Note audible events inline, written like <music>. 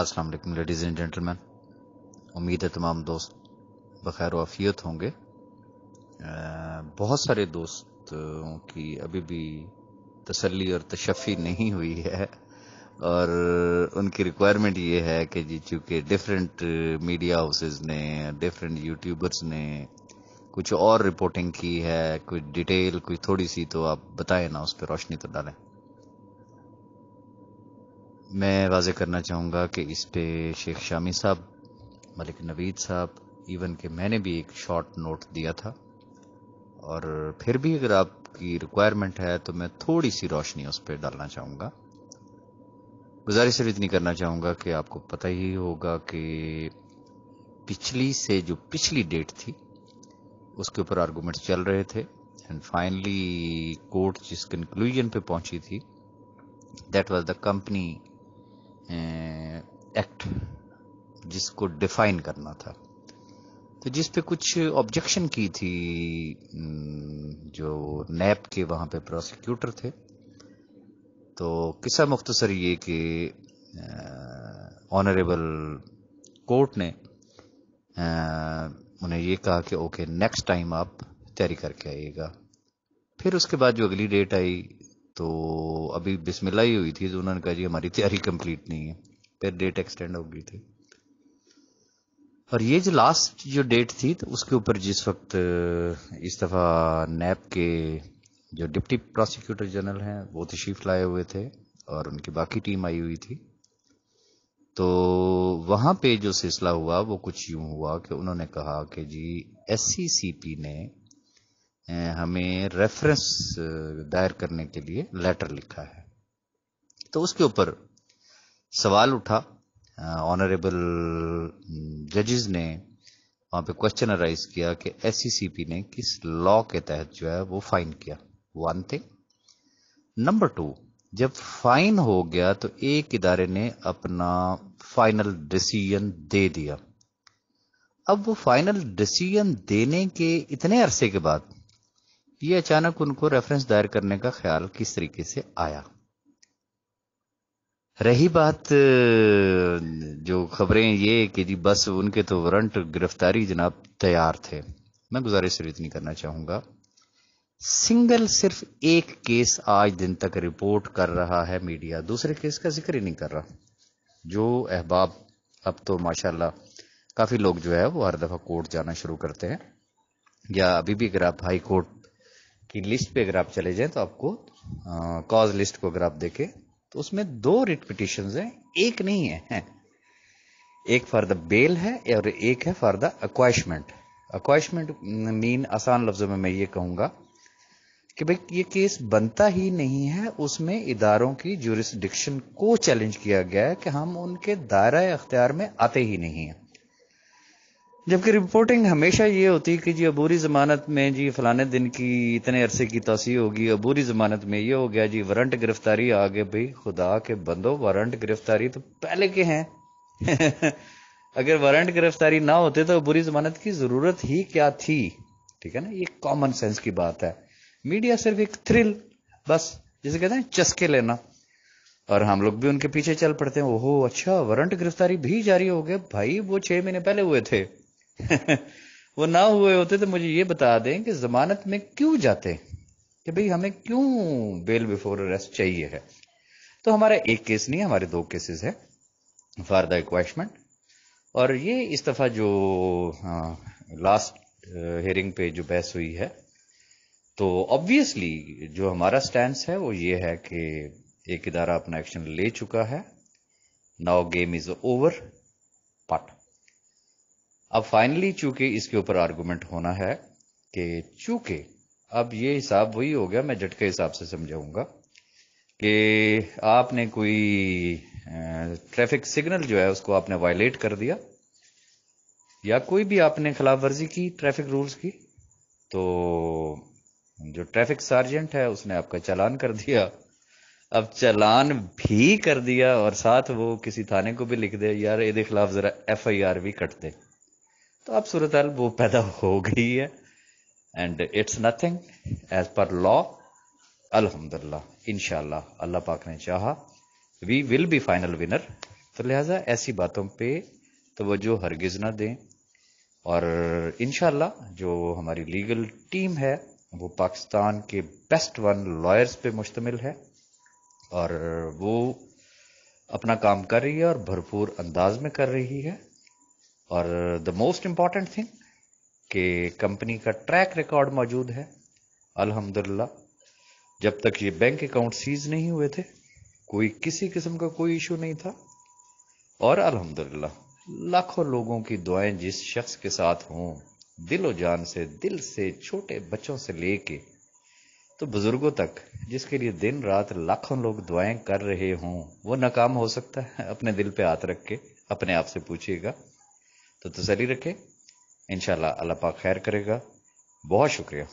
अस्सलाम वालेकुम ladies and gentleman उम्मीद है तमाम दोस्त बखैर वाफियत होंगे बहुत सारे दोस्तों की अभी भी तसल्ली और तशफ़ी नहीं हुई है और उनकी रिक्वायरमेंट ये है कि जी चूँकि डिफरेंट मीडिया हाउसेज ने डिफरेंट यूट्यूबर्स ने कुछ और रिपोर्टिंग की है कुछ डिटेल कुछ थोड़ी सी तो आप बताएं ना उस पर रोशनी तो डालें मैं वाज करना चाहूँगा कि इस पे शेख शामी साहब मलिक नवीद साहब इवन के मैंने भी एक शॉर्ट नोट दिया था और फिर भी अगर आपकी रिक्वायरमेंट है तो मैं थोड़ी सी रोशनी उस पर डालना चाहूँगा गुजारिश सिर्फ इतनी करना चाहूँगा कि आपको पता ही होगा कि पिछली से जो पिछली डेट थी उसके ऊपर आर्गूमेंट्स चल रहे थे एंड फाइनली कोर्ट जिस कंक्लूजन पे पहुंची थी that was the company act जिसको डिफाइन करना था तो जिस पे कुछ ऑब्जेक्शन की थी जो नैप के वहां पे प्रोसिक्यूटर थे तो किस्सा मुख्तसर ये कि ऑनरेबल कोर्ट ने उन्हें ये कहा कि ओके नेक्स्ट टाइम आप तैयारी करके आइएगा फिर उसके बाद जो अगली डेट आई तो अभी बिस्मिल्लाह ही हुई थी तो उन्होंने कहा जी हमारी तैयारी कंप्लीट नहीं है फिर डेट एक्सटेंड हो गई थी और ये जो लास्ट जो डेट थी तो उसके ऊपर जिस वक्त इस दफ़ा नैब के जो डिप्टी प्रोसिक्यूटर जनरल हैं वो तशीफ लाए हुए थे और उनकी बाकी टीम आई हुई थी तो वहां पे जो सिलसिला हुआ वो कुछ यूं हुआ कि उन्होंने कहा कि जी एस ने हमें रेफरेंस दायर करने के लिए लेटर लिखा है तो उसके ऊपर सवाल उठा ऑनरेबल जजेस ने वहां पे क्वेश्चन अराइज किया कि एस e ने किस लॉ के तहत जो है वो फाइन किया वन थिंग नंबर टू जब फाइन हो गया तो एक इदारे ने अपना फाइनल डिसीजन दे दिया अब वो फाइनल डिसीजन देने के इतने अरसे के बाद ये अचानक उनको रेफरेंस दायर करने का ख्याल किस तरीके से आया रही बात जो खबरें ये कि जी बस उनके तो वारंट गिरफ्तारी जनाब तैयार थे मैं गुजारिश सिर्फ इतनी करना चाहूंगा सिंगल सिर्फ एक केस आज दिन तक रिपोर्ट कर रहा है मीडिया दूसरे केस का जिक्र ही नहीं कर रहा जो अहबाब अब तो माशाल्लाह काफ़ी लोग जो है वो हर दफ़ा कोर्ट जाना शुरू करते हैं या अभी भी अगर आप हाई कोर्ट कि लिस्ट पे अगर आप चले जाएं तो आपको कॉज लिस्ट को अगर आप देखें तो उसमें दो रिटपिटिशन है एक नहीं है, है एक फॉर द बेल है और एक है for the acquisition acquisition mean आसान लफ्जों में मैं ये कहूंगा कि भाई ये केस बनता ही नहीं है उसमें इदारों की जूरिस्टिक्शन को चैलेंज किया गया है कि हम उनके दायरा अख्तियार में आते ही नहीं है जबकि रिपोर्टिंग हमेशा ये होती कि जी अबूरी जमानत में जी फलाने दिन की इतने अरसे की तोसी होगी अबूरी जमानत में ये हो गया जी वारंट गिरफ्तारी आगे भाई खुदा के बंदो वारंट गिरफ्तारी तो पहले के हैं <laughs> अगर वारंट गिरफ्तारी ना होते तो अबूरी जमानत की जरूरत ही क्या थी ठीक है ना ये कॉमन सेंस की बात है मीडिया सिर्फ एक थ्रिल बस जिसे कहते हैं चस्के लेना और हम लोग भी उनके पीछे चल पड़ते हैं ओहो अच्छा वारंट गिरफ्तारी भी जारी हो गए भाई वो छह महीने पहले हुए थे <laughs> वो ना हुए होते तो मुझे ये बता दें कि जमानत में क्यों जाते कि भाई हमें क्यों बेल बिफोर अरेस्ट चाहिए है तो हमारा एक केस नहीं है हमारे दो केसेस है फॉर द इक्वेशमेंट और ये इस दफा जो आ, लास्ट हियरिंग पे जो बहस हुई है तो ऑब्वियसली जो हमारा स्टैंड है वो ये है कि एक इदारा अपना एक्शन ले चुका है now game is over part अब फाइनली चूंकि इसके ऊपर आर्गूमेंट होना है कि चूंकि अब ये हिसाब वही हो गया मैं झटके हिसाब से समझाऊंगा कि आपने कोई ट्रैफिक सिग्नल जो है उसको आपने वायलेट कर दिया या कोई भी आपने खिलाफ वर्जी की ट्रैफिक रूल्स की तो जो ट्रैफिक सार्जेंट है उसने आपका चलान कर दिया अब चालान भी कर दिया और साथ वो किसी थाने को भी लिख दे यार ये खिलाफ जरा एफ आई आर भी कट दे तो अब सूरत वो पैदा हो गई है and it's nothing as per law अलहमदल्ला इनशाला अल्लाह पाक ने चाह we will be final winner तो लिहाजा ऐसी बातों पर तवज्जो हरगिज ना दें और इनशाला जो हमारी लीगल टीम है वो पाकिस्तान के बेस्ट वन लॉयर्स पे मुश्तमिल है और वो अपना काम कर रही है और भरपूर अंदाज में कर रही है और द मोस्ट इम्पॉर्टेंट थिंग कि कंपनी का ट्रैक रिकॉर्ड मौजूद है अल्हम्दुलिल्लाह जब तक ये बैंक अकाउंट सीज नहीं हुए थे कोई किसी किस्म का कोई इशू नहीं था और अल्हम्दुलिल्लाह लाखों लोगों की दुआएं जिस शख्स के साथ हों दिलो जान से दिल से छोटे बच्चों से लेके तो बुजुर्गों तक जिसके लिए दिन रात लाखों लोग दुआएं कर रहे हों वो नाकाम हो सकता है अपने दिल पे हाथ रख के अपने आप से पूछिएगा तो तसली रखें इन अल्लाह पाक खैर करेगा बहुत शुक्रिया